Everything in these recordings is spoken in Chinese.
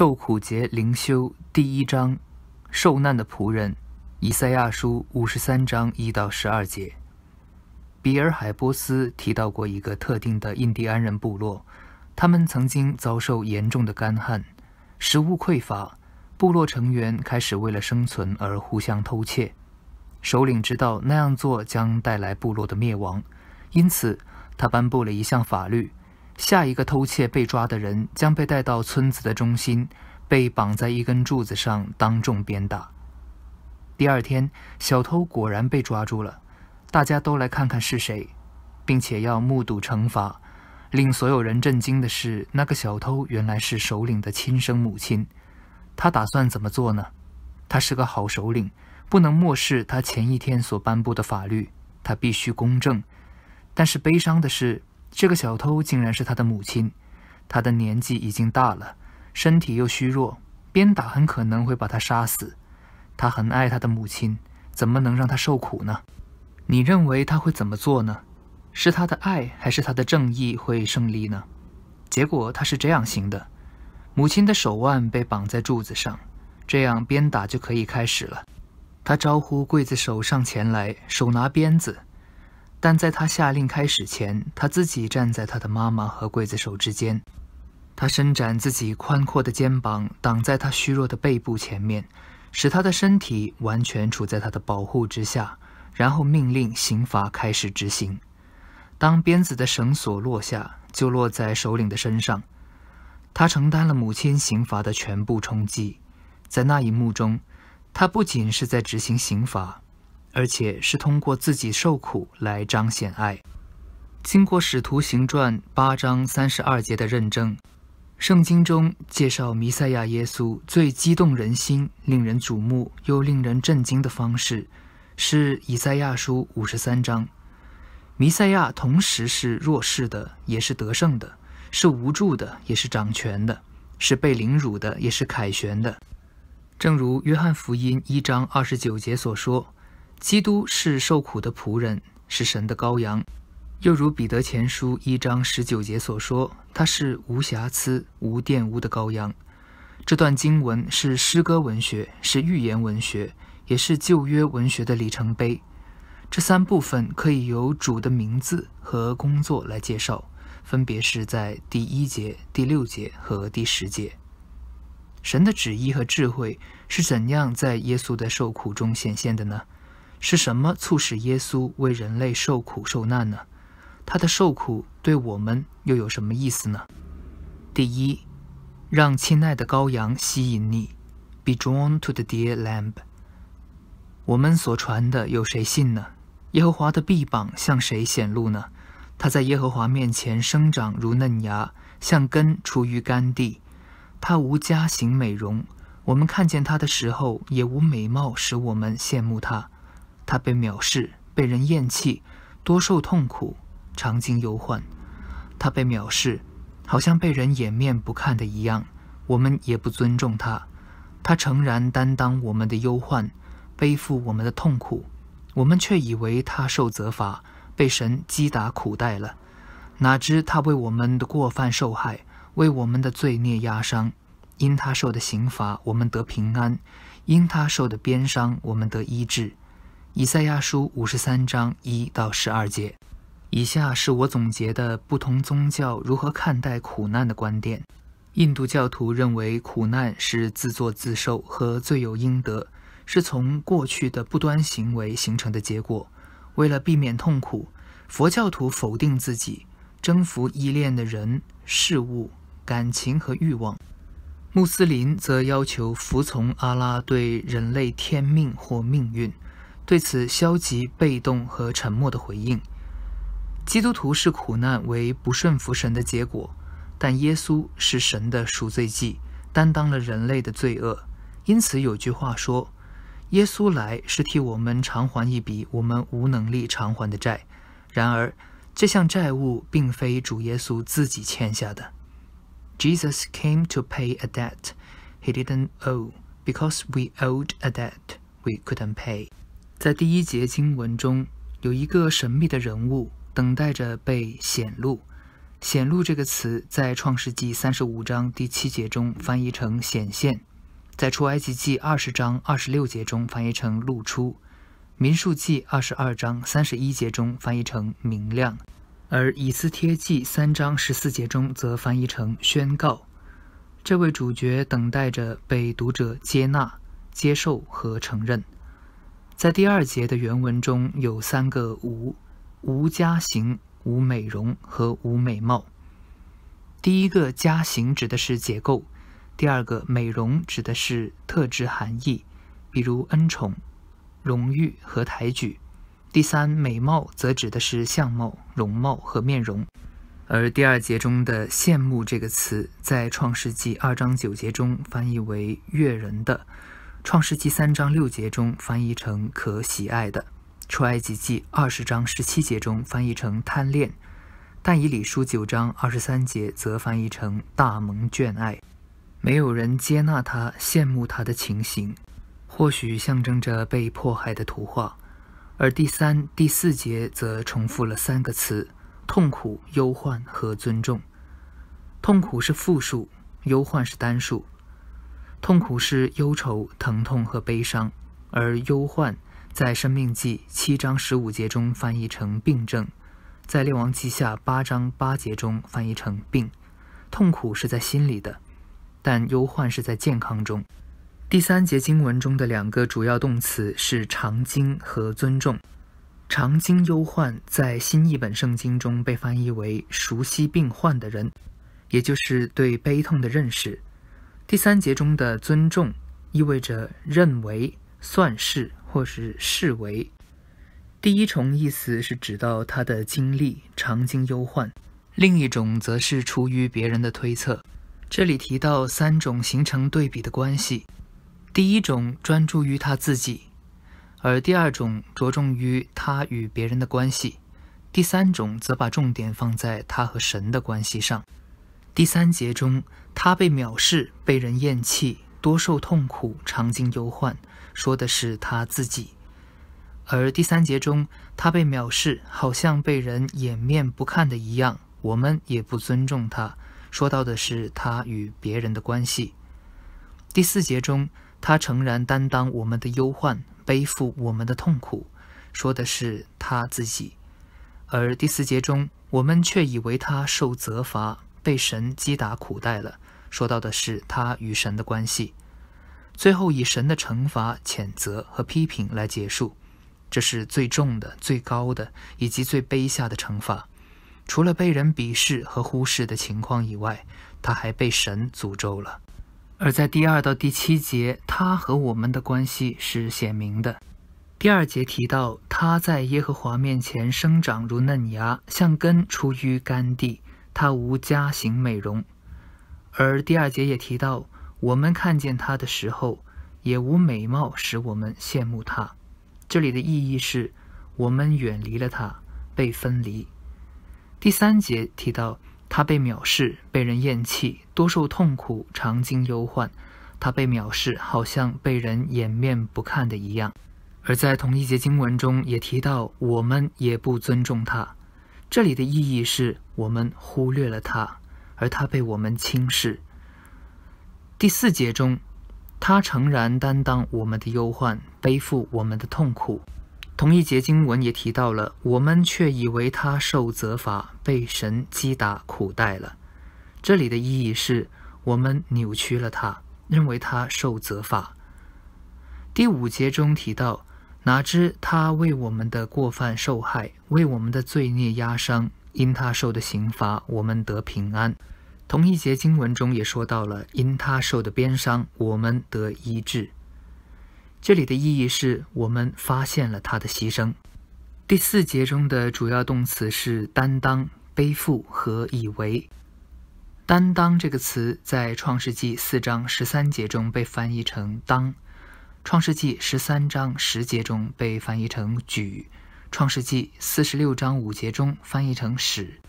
受苦节灵修第一章：受难的仆人。以赛亚书五十三章一到十二节。比尔海波斯提到过一个特定的印第安人部落，他们曾经遭受严重的干旱，食物匮乏，部落成员开始为了生存而互相偷窃。首领知道那样做将带来部落的灭亡，因此他颁布了一项法律。下一个偷窃被抓的人将被带到村子的中心，被绑在一根柱子上当众鞭打。第二天，小偷果然被抓住了，大家都来看看是谁，并且要目睹惩罚。令所有人震惊的是，那个小偷原来是首领的亲生母亲。他打算怎么做呢？他是个好首领，不能漠视他前一天所颁布的法律，他必须公正。但是悲伤的是。这个小偷竟然是他的母亲，他的年纪已经大了，身体又虚弱，鞭打很可能会把他杀死。他很爱他的母亲，怎么能让他受苦呢？你认为他会怎么做呢？是他的爱还是他的正义会胜利呢？结果他是这样行的：母亲的手腕被绑在柱子上，这样鞭打就可以开始了。他招呼刽子手上前来，手拿鞭子。但在他下令开始前，他自己站在他的妈妈和刽子手之间，他伸展自己宽阔的肩膀，挡在他虚弱的背部前面，使他的身体完全处在他的保护之下，然后命令刑罚开始执行。当鞭子的绳索落下，就落在首领的身上，他承担了母亲刑罚的全部冲击。在那一幕中，他不仅是在执行刑罚。而且是通过自己受苦来彰显爱。经过《使徒行传》八章三十二节的认证，圣经中介绍弥赛亚耶稣最激动人心、令人瞩目又令人震惊的方式，是以赛亚书五十三章。弥赛亚同时是弱势的，也是得胜的；是无助的，也是掌权的；是被凌辱的，也是凯旋的。正如《约翰福音》一章二十九节所说。基督是受苦的仆人，是神的羔羊。又如彼得前书一章十九节所说，他是无瑕疵、无玷污的羔羊。这段经文是诗歌文学，是预言文学，也是旧约文学的里程碑。这三部分可以由主的名字和工作来介绍，分别是在第一节、第六节和第十节。神的旨意和智慧是怎样在耶稣的受苦中显现的呢？是什么促使耶稣为人类受苦受难呢？他的受苦对我们又有什么意思呢？第一，让亲爱的羔羊吸引你，be drawn to the dear lamb。我们所传的有谁信呢？耶和华的臂膀向谁显露呢？他在耶和华面前生长如嫩芽，像根出于干地。他无家行美容，我们看见他的时候也无美貌使我们羡慕他。他被藐视，被人厌弃，多受痛苦，常经忧患。他被藐视，好像被人掩面不看的一样。我们也不尊重他。他诚然担当我们的忧患，背负我们的痛苦，我们却以为他受责罚，被神击打苦待了。哪知他为我们的过犯受害，为我们的罪孽压伤。因他受的刑罚，我们得平安；因他受的鞭伤，我们得医治。以赛亚书五十三章一到十二节。以下是我总结的不同宗教如何看待苦难的观点：印度教徒认为苦难是自作自受和罪有应得，是从过去的不端行为形成的结果。为了避免痛苦，佛教徒否定自己，征服依恋的人、事物、感情和欲望。穆斯林则要求服从阿拉对人类天命或命运。对此消极、被动和沉默的回应。基督徒视苦难为不顺服神的结果，但耶稣是神的赎罪祭，担当了人类的罪恶。因此有句话说：“耶稣来是替我们偿还一笔我们无能力偿还的债。”然而，这项债务并非主耶稣自己欠下的。Jesus came to pay a debt he didn't owe because we owed a debt we couldn't pay. 在第一节经文中，有一个神秘的人物等待着被显露。显露这个词在《创世纪》三十五章第七节中翻译成显现，在《出埃及记》二十章二十六节中翻译成露出，《民数记》二十二章三十一节中翻译成明亮，而《以斯帖记》三章十四节中则翻译成宣告。这位主角等待着被读者接纳、接受和承认。在第二节的原文中有三个“无”，无家行、无美容和无美貌。第一个“家行”指的是结构；第二个“美容”指的是特质含义，比如恩宠、荣誉和抬举；第三“美貌”则指的是相貌、容貌和面容。而第二节中的“羡慕”这个词，在《创世纪》二章九节中翻译为“悦人”的。创世纪三章六节中翻译成“可喜爱的”，出埃及记二十章十七节中翻译成“贪恋”，但以理书九章二十三节则翻译成“大蒙眷爱”。没有人接纳他、羡慕他的情形，或许象征着被迫害的图画。而第三、第四节则重复了三个词：痛苦、忧患和尊重。痛苦是复数，忧患是单数。痛苦是忧愁、疼痛和悲伤，而忧患在《生命记》七章十五节中翻译成病症，在《列王记下》八章八节中翻译成病。痛苦是在心里的，但忧患是在健康中。第三节经文中的两个主要动词是“长经”和“尊重”。长经忧患在新译本圣经中被翻译为熟悉病患的人，也就是对悲痛的认识。第三节中的“尊重”意味着认为、算是或是视为。第一重意思是指到他的经历常经忧患，另一种则是出于别人的推测。这里提到三种形成对比的关系：第一种专注于他自己，而第二种着重于他与别人的关系，第三种则把重点放在他和神的关系上。第三节中，他被藐视，被人厌弃，多受痛苦，常经忧患，说的是他自己；而第三节中，他被藐视，好像被人掩面不看的一样，我们也不尊重他，说到的是他与别人的关系。第四节中，他诚然担当我们的忧患，背负我们的痛苦，说的是他自己；而第四节中，我们却以为他受责罚。被神击打苦待了，说到的是他与神的关系。最后以神的惩罚、谴责和批评来结束，这是最重的、最高的以及最卑下的惩罚。除了被人鄙视和忽视的情况以外，他还被神诅咒了。而在第二到第七节，他和我们的关系是显明的。第二节提到他在耶和华面前生长如嫩芽，像根出于干地。他无家行美容，而第二节也提到，我们看见他的时候，也无美貌使我们羡慕他。这里的意义是，我们远离了他，被分离。第三节提到，他被藐视，被人厌弃，多受痛苦，常经忧患。他被藐视，好像被人掩面不看的一样。而在同一节经文中也提到，我们也不尊重他。这里的意义是。我们忽略了他，而他被我们轻视。第四节中，他诚然担当我们的忧患，背负我们的痛苦。同一节经文也提到了，我们却以为他受责罚，被神击打、苦待了。这里的意义是我们扭曲了他，认为他受责罚。第五节中提到，哪知他为我们的过犯受害，为我们的罪孽压伤。因他受的刑罚，我们得平安。同一节经文中也说到了，因他受的鞭伤，我们得医治。这里的意义是我们发现了他的牺牲。第四节中的主要动词是“担当”“背负”和“以为”。“担当”这个词在《创世纪四章十三节中被翻译成“当”，《创世纪十三章十节中被翻译成“举”。创世纪四十六章五节中翻译成“使”，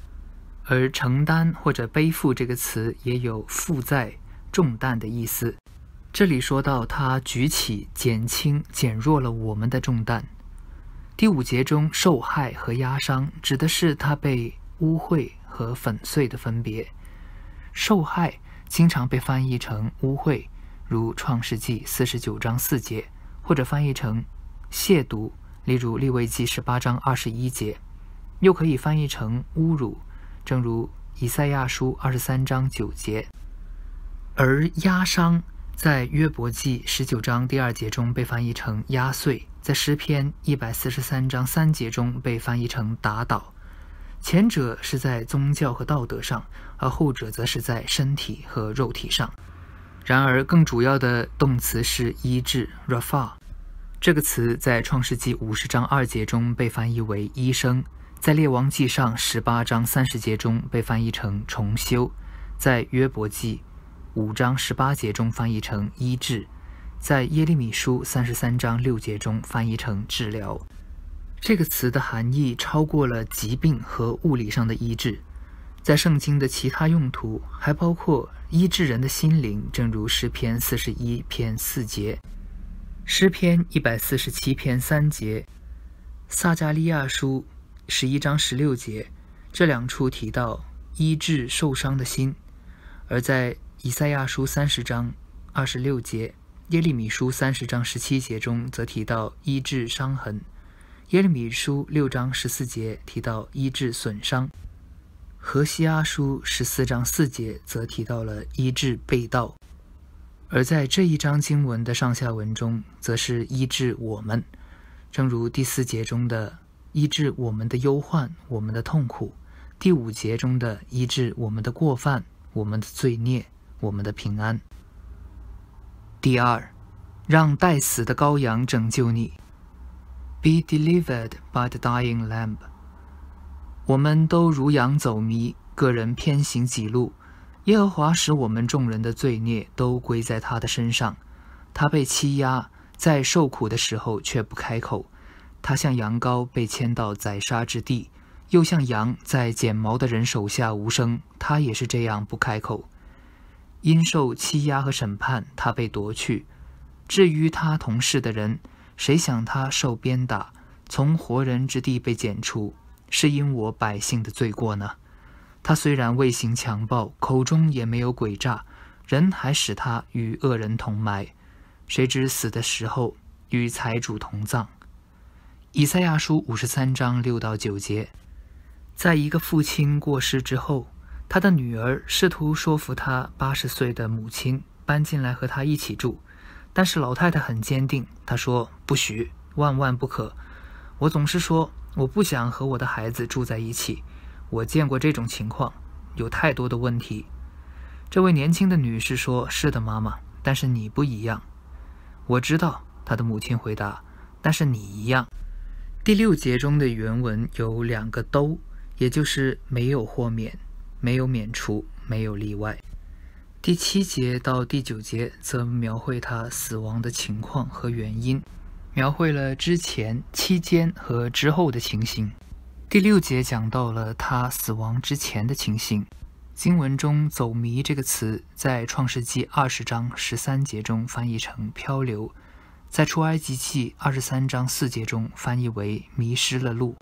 而“承担”或者“背负”这个词也有“负载”“重担”的意思。这里说到他举起、减轻、减弱了我们的重担。第五节中“受害”和“压伤”指的是他被污秽和粉碎的分别。受害经常被翻译成“污秽”，如创世纪四十九章四节，或者翻译成“亵渎”。例如，利未记十八章二十一节，又可以翻译成侮辱；正如以赛亚书二十三章九节，而压伤在约伯记十九章第二节中被翻译成压碎，在诗篇一百四十三章三节中被翻译成打倒。前者是在宗教和道德上，而后者则是在身体和肉体上。然而，更主要的动词是医治 （rafa）。这个词在《创世纪五十章二节中被翻译为“医生”；在《列王记上》十八章三十节中被翻译成“重修”；在《约伯记》五章十八节中翻译成“医治”；在《耶利米书》三十三章六节中翻译成“治疗”。这个词的含义超过了疾病和物理上的医治，在圣经的其他用途还包括医治人的心灵，正如诗篇四十一篇四节。诗篇一百四十七篇三节，撒迦利亚书十一章十六节，这两处提到医治受伤的心；而在以赛亚书三十章二十六节、耶利米书三十章十七节中则提到医治伤痕；耶利米书六章十四节提到医治损伤；何西阿书十四章四节则提到了医治被盗。而在这一章经文的上下文中，则是医治我们，正如第四节中的医治我们的忧患、我们的痛苦；第五节中的医治我们的过犯、我们的罪孽、我们的平安。第二，让待死的羔羊拯救你。Be delivered by the dying lamb。我们都如羊走迷，个人偏行己路。耶和华使我们众人的罪孽都归在他的身上，他被欺压，在受苦的时候却不开口。他像羊羔被牵到宰杀之地，又像羊在剪毛的人手下无声。他也是这样不开口，因受欺压和审判，他被夺去。至于他同事的人，谁想他受鞭打，从活人之地被剪除，是因我百姓的罪过呢？他虽然未行强暴，口中也没有诡诈，人还使他与恶人同埋。谁知死的时候与财主同葬。以赛亚书五十三章六到九节，在一个父亲过世之后，他的女儿试图说服他八十岁的母亲搬进来和他一起住，但是老太太很坚定，她说：“不许，万万不可。”我总是说：“我不想和我的孩子住在一起。”我见过这种情况，有太多的问题。这位年轻的女士说：“是的，妈妈，但是你不一样。”我知道，她的母亲回答：“但是你一样。”第六节中的原文有两个“都”，也就是没有豁免、没有免除、没有例外。第七节到第九节则描绘他死亡的情况和原因，描绘了之前、期间和之后的情形。第六节讲到了他死亡之前的情形。经文中“走迷”这个词，在《创世纪二十章十三节中翻译成“漂流”，在《出埃及记》二十三章四节中翻译为“迷失了路”，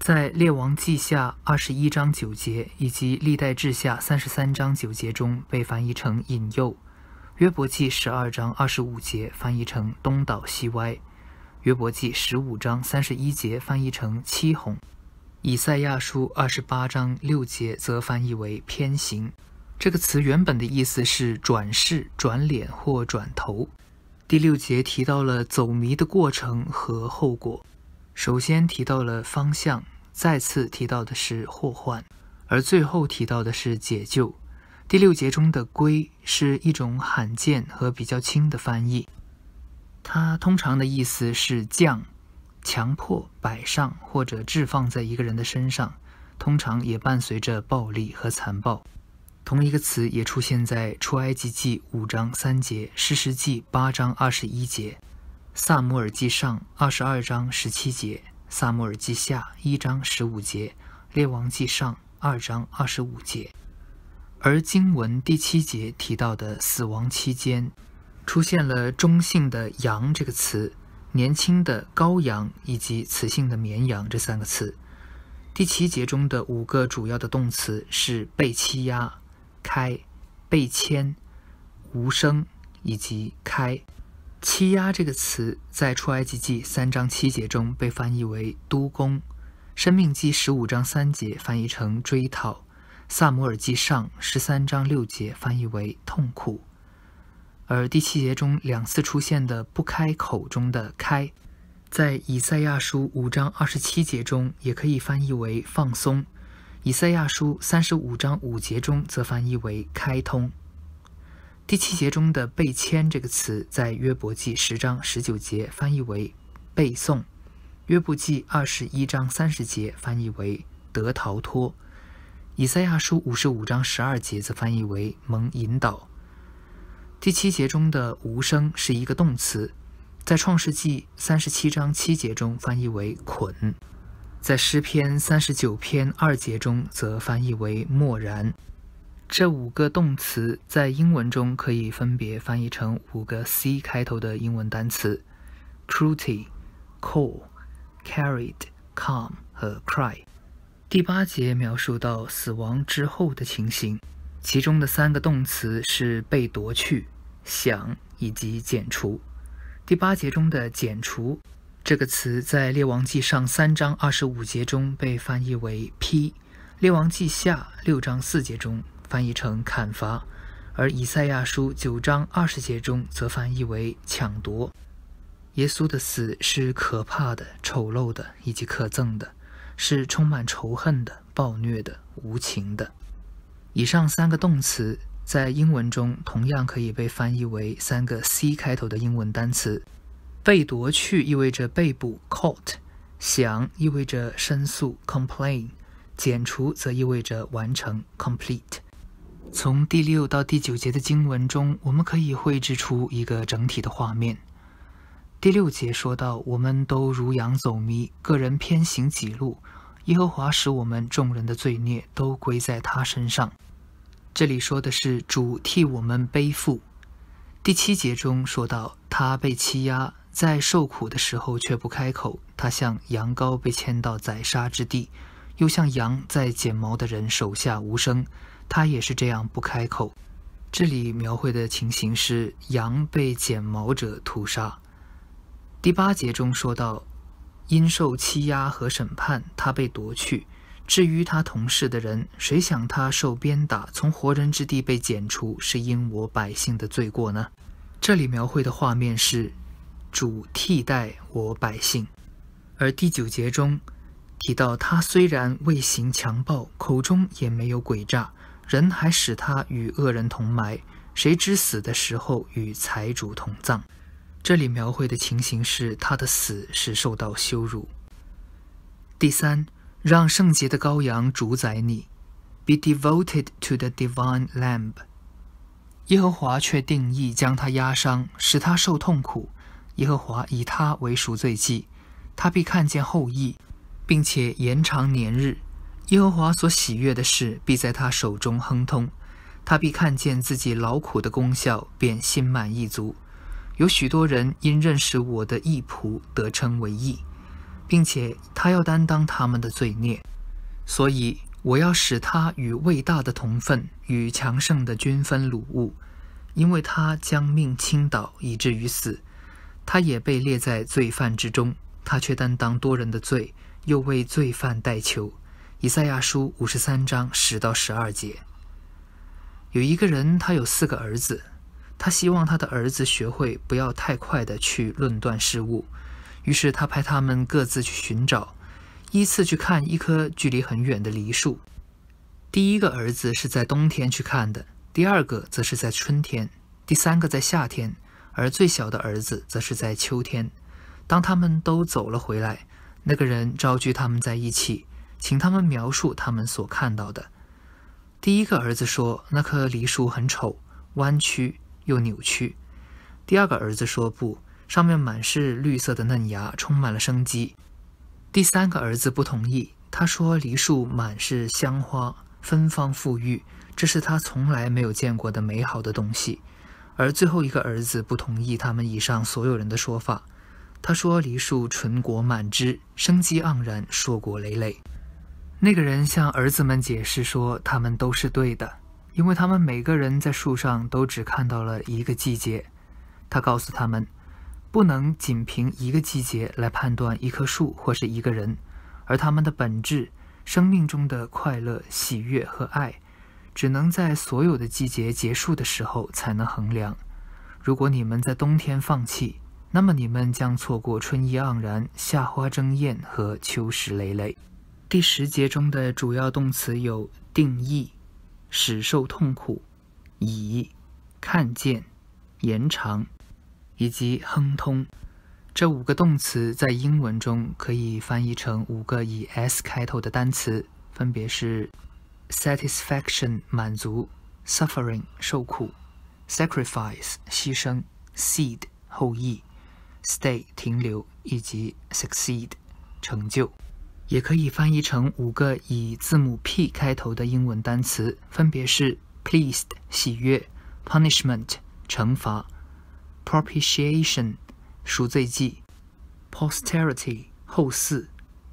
在《列王记下》二十一章九节以及《历代志下》三十三章九节中被翻译成“引诱”，《约伯记》十二章二十五节翻译成“东倒西歪”，《约伯记》十五章三十一节翻译成“欺哄”。以赛亚书二十八章六节则翻译为“偏行”，这个词原本的意思是转世、转脸或转头。第六节提到了走迷的过程和后果，首先提到了方向，再次提到的是祸患，而最后提到的是解救。第六节中的“归”是一种罕见和比较轻的翻译，它通常的意思是降。强迫摆上或者置放在一个人的身上，通常也伴随着暴力和残暴。同一个词也出现在出埃及记五章三节、士师记八章二十一节、萨摩尔记上二十二章十七节、萨摩尔记下一章十五节、列王记上二章二十五节。而经文第七节提到的死亡期间，出现了中性的“羊”这个词。年轻的羔羊以及雌性的绵羊这三个词，第七节中的五个主要的动词是被欺压、开、被牵、无声以及开。欺压这个词在出埃及记三章七节中被翻译为都攻，生命记十五章三节翻译成追讨，萨摩尔记上十三章六节翻译为痛苦。而第七节中两次出现的“不开口”中的“开”，在以赛亚书五章二十七节中也可以翻译为“放松”；以赛亚书三十五章五节中则翻译为“开通”。第七节中的“被牵”这个词，在约伯记十章十九节翻译为“背诵”，约伯记二十一章三十节翻译为“得逃脱”，以赛亚书五十五章十二节则翻译为“蒙引导”。第七节中的无声是一个动词，在创世纪三十七章七节中翻译为捆，在诗篇三十九篇二节中则翻译为默然。这五个动词在英文中可以分别翻译成五个 C 开头的英文单词：cruelty、call、carried、calm 和 cry。第八节描述到死亡之后的情形，其中的三个动词是被夺去。想以及剪除，第八节中的“剪除”这个词在《列王记上》三章二十五节中被翻译为“劈”，《列王记下》六章四节中翻译成“砍伐”，而《以赛亚书》九章二十节中则翻译为“抢夺”。耶稣的死是可怕的、丑陋的以及可憎的，是充满仇恨的、暴虐的、无情的。以上三个动词。在英文中，同样可以被翻译为三个 C 开头的英文单词。被夺去意味着被捕 （caught），想意味着申诉 （complain），减除则意味着完成 （complete）。从第六到第九节的经文中，我们可以绘制出一个整体的画面。第六节说到，我们都如羊走迷，个人偏行己路，耶和华使我们众人的罪孽都归在他身上。这里说的是主替我们背负。第七节中说到，他被欺压，在受苦的时候却不开口。他像羊羔被牵到宰杀之地，又像羊在剪毛的人手下无声。他也是这样不开口。这里描绘的情形是羊被剪毛者屠杀。第八节中说到，因受欺压和审判，他被夺去。至于他同事的人，谁想他受鞭打，从活人之地被剪除，是因我百姓的罪过呢？这里描绘的画面是主替代我百姓。而第九节中提到，他虽然未行强暴，口中也没有诡诈，人还使他与恶人同埋，谁知死的时候与财主同葬？这里描绘的情形是他的死是受到羞辱。第三。让圣洁的羔羊主宰你，Be devoted to the divine lamb。耶和华却定义将他压伤，使他受痛苦。耶和华以他为赎罪祭，他必看见后裔，并且延长年日。耶和华所喜悦的事必在他手中亨通，他必看见自己劳苦的功效，便心满意足。有许多人因认识我的义仆，得称为义。并且他要担当他们的罪孽，所以我要使他与伟大的同分，与强盛的均分掳物，因为他将命倾倒以至于死。他也被列在罪犯之中，他却担当多人的罪，又为罪犯代求。以赛亚书五十三章十到十二节。有一个人，他有四个儿子，他希望他的儿子学会不要太快的去论断事物。于是他派他们各自去寻找，依次去看一棵距离很远的梨树。第一个儿子是在冬天去看的，第二个则是在春天，第三个在夏天，而最小的儿子则是在秋天。当他们都走了回来，那个人招集他们在一起，请他们描述他们所看到的。第一个儿子说：“那棵梨树很丑，弯曲又扭曲。”第二个儿子说：“不。”上面满是绿色的嫩芽，充满了生机。第三个儿子不同意，他说：“梨树满是香花，芬芳馥郁，这是他从来没有见过的美好的东西。”而最后一个儿子不同意他们以上所有人的说法，他说：“梨树纯果满枝，生机盎然，硕果累累。”那个人向儿子们解释说：“他们都是对的，因为他们每个人在树上都只看到了一个季节。”他告诉他们。不能仅凭一个季节来判断一棵树或是一个人，而他们的本质、生命中的快乐、喜悦和爱，只能在所有的季节结束的时候才能衡量。如果你们在冬天放弃，那么你们将错过春意盎然、夏花争艳和秋实累累。第十节中的主要动词有：定义、使受痛苦、以、看见、延长。以及亨通，这五个动词在英文中可以翻译成五个以 s 开头的单词，分别是 satisfaction 满足、suffering 受苦、sacrifice 牺牲、seed 后裔、stay 停留以及 succeed 成就。也可以翻译成五个以字母 p 开头的英文单词，分别是 pleased 喜悦、punishment 惩罚。Propitiation，赎罪祭 p o s t e r i t y 后嗣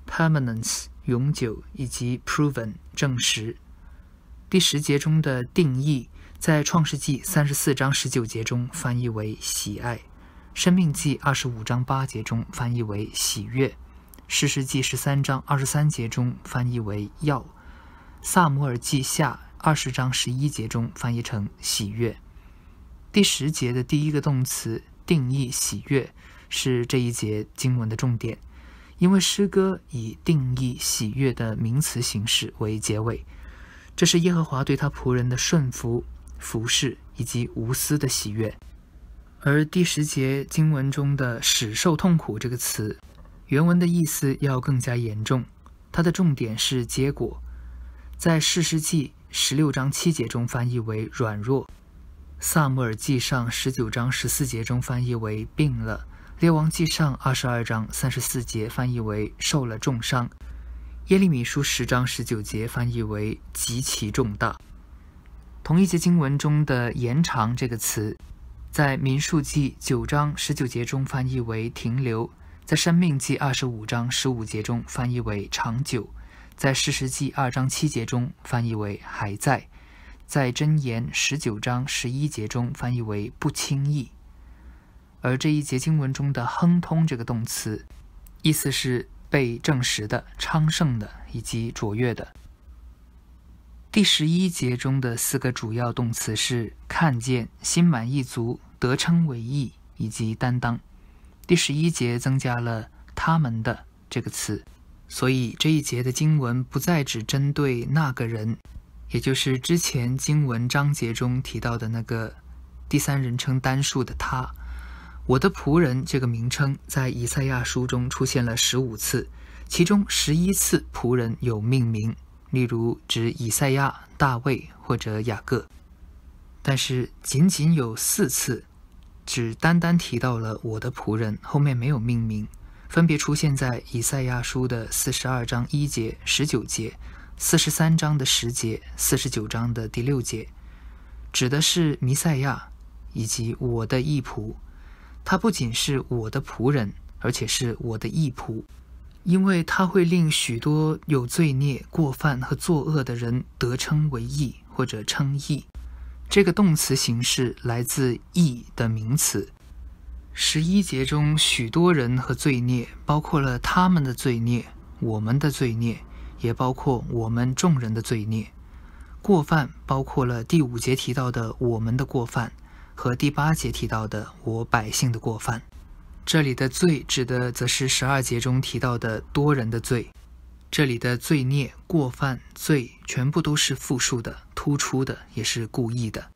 ；Permanence，永久；以及 Proven，证实。第十节中的定义，在创世纪三十四章十九节中翻译为喜爱；生命记二十五章八节中翻译为喜悦；士世记十三章二十三节中翻译为药；萨摩尔记下二十章十一节中翻译成喜悦。第十节的第一个动词“定义喜悦”是这一节经文的重点，因为诗歌以定义喜悦的名词形式为结尾。这是耶和华对他仆人的顺服、服侍以及无私的喜悦。而第十节经文中的“使受痛苦”这个词，原文的意思要更加严重，它的重点是结果。在《世事记》十六章七节中，翻译为“软弱”。《萨姆尔记上十九章十四节中翻译为“病了”，列王记上二十二章三十四节翻译为“受了重伤”，耶利米书十章十九节翻译为“极其重大”。同一节经文中的“延长”这个词，在民数记九章十九节中翻译为“停留”，在生命记二十五章十五节中翻译为“长久”，在事实记二章七节中翻译为“还在”。在真言十九章十一节中，翻译为“不轻易”。而这一节经文中的“亨通”这个动词，意思是被证实的、昌盛的以及卓越的。第十一节中的四个主要动词是“看见”、“心满意足”、“得称为义”以及“担当”。第十一节增加了“他们的”这个词，所以这一节的经文不再只针对那个人。也就是之前经文章节中提到的那个第三人称单数的他，我的仆人这个名称在以赛亚书中出现了十五次，其中十一次仆人有命名，例如指以赛亚、大卫或者雅各。但是仅仅有四次，只单单提到了我的仆人，后面没有命名，分别出现在以赛亚书的四十二章一节、十九节。四十三章的十节，四十九章的第六节，指的是弥赛亚以及我的义仆。他不仅是我的仆人，而且是我的义仆，因为他会令许多有罪孽、过犯和作恶的人得称为义或者称义。这个动词形式来自“义”的名词。十一节中，许多人和罪孽，包括了他们的罪孽，我们的罪孽。也包括我们众人的罪孽，过犯包括了第五节提到的我们的过犯和第八节提到的我百姓的过犯。这里的罪指的则是十二节中提到的多人的罪。这里的罪孽、过犯、罪全部都是复数的、突出的，也是故意的。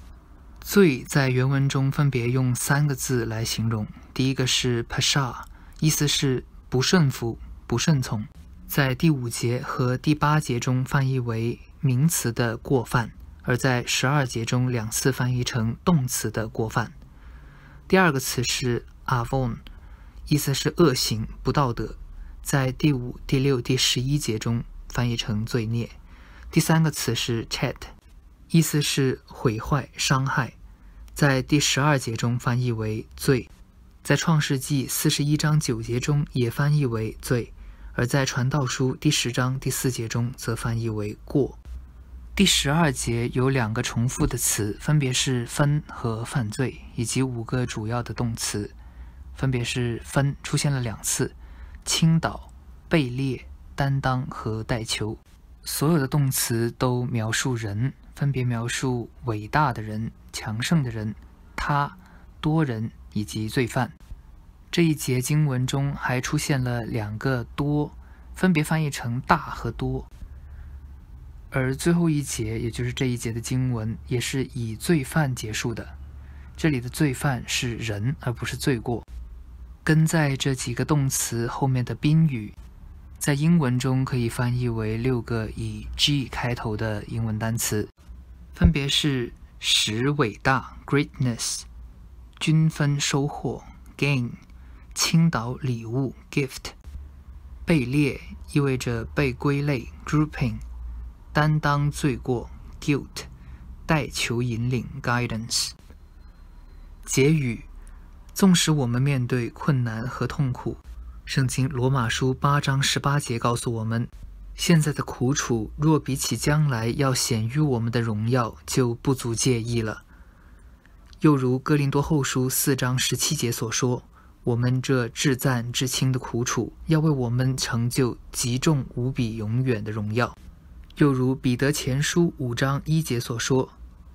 罪在原文中分别用三个字来形容，第一个是 pasha，意思是不顺服、不顺从。在第五节和第八节中翻译为名词的过犯，而在十二节中两次翻译成动词的过犯。第二个词是 avon，意思是恶行、不道德，在第五、第六、第十一节中翻译成罪孽。第三个词是 chat，意思是毁坏、伤害，在第十二节中翻译为罪，在创世纪四十一章九节中也翻译为罪。而在《传道书》第十章第四节中，则翻译为“过”。第十二节有两个重复的词，分别是“分”和“犯罪”，以及五个主要的动词，分别是“分”出现了两次，“倾倒”、“被猎、担当”和“带球”。所有的动词都描述人，分别描述伟大的人、强盛的人、他、多人以及罪犯。这一节经文中还出现了两个“多”，分别翻译成“大”和“多”。而最后一节，也就是这一节的经文，也是以“罪犯”结束的。这里的“罪犯”是人，而不是罪过。跟在这几个动词后面的宾语，在英文中可以翻译为六个以 “g” 开头的英文单词，分别是“使伟大 ”（greatness）、“均分收获 ”（gain）。青岛礼物 （gift），被列意味着被归类 （grouping），担当罪过 （guilt），带球引领 （guidance）。结语：纵使我们面对困难和痛苦，圣经罗马书八章十八节告诉我们，现在的苦楚若比起将来要显于我们的荣耀，就不足介意了。又如哥林多后书四章十七节所说。我们这至赞至轻的苦楚，要为我们成就极重无比、永远的荣耀。又如彼得前书五章一节所说：“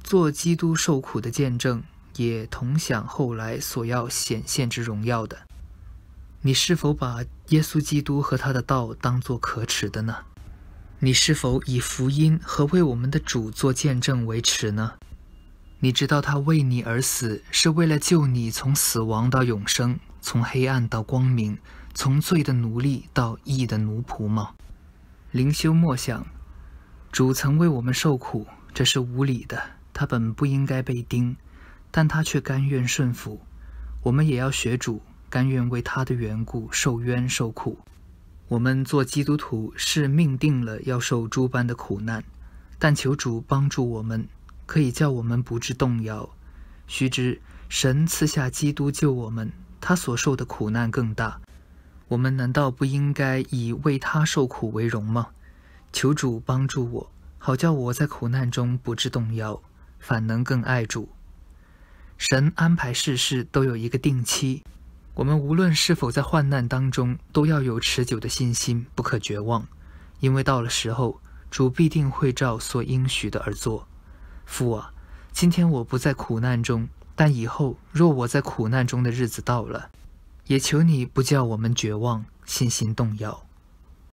做基督受苦的见证，也同享后来所要显现之荣耀的。”你是否把耶稣基督和他的道当作可耻的呢？你是否以福音和为我们的主做见证为耻呢？你知道他为你而死，是为了救你从死亡到永生。从黑暗到光明，从罪的奴隶到义的奴仆吗？灵修莫想，主曾为我们受苦，这是无理的，他本不应该被钉，但他却甘愿顺服。我们也要学主，甘愿为他的缘故受冤受苦。我们做基督徒是命定了要受诸般的苦难，但求主帮助我们，可以叫我们不致动摇。须知神赐下基督救我们。他所受的苦难更大，我们难道不应该以为他受苦为荣吗？求主帮助我，好叫我在苦难中不致动摇，反能更爱主。神安排世事都有一个定期，我们无论是否在患难当中，都要有持久的信心，不可绝望，因为到了时候，主必定会照所应许的而做。父啊，今天我不在苦难中。但以后，若我在苦难中的日子到了，也求你不叫我们绝望，信心动摇。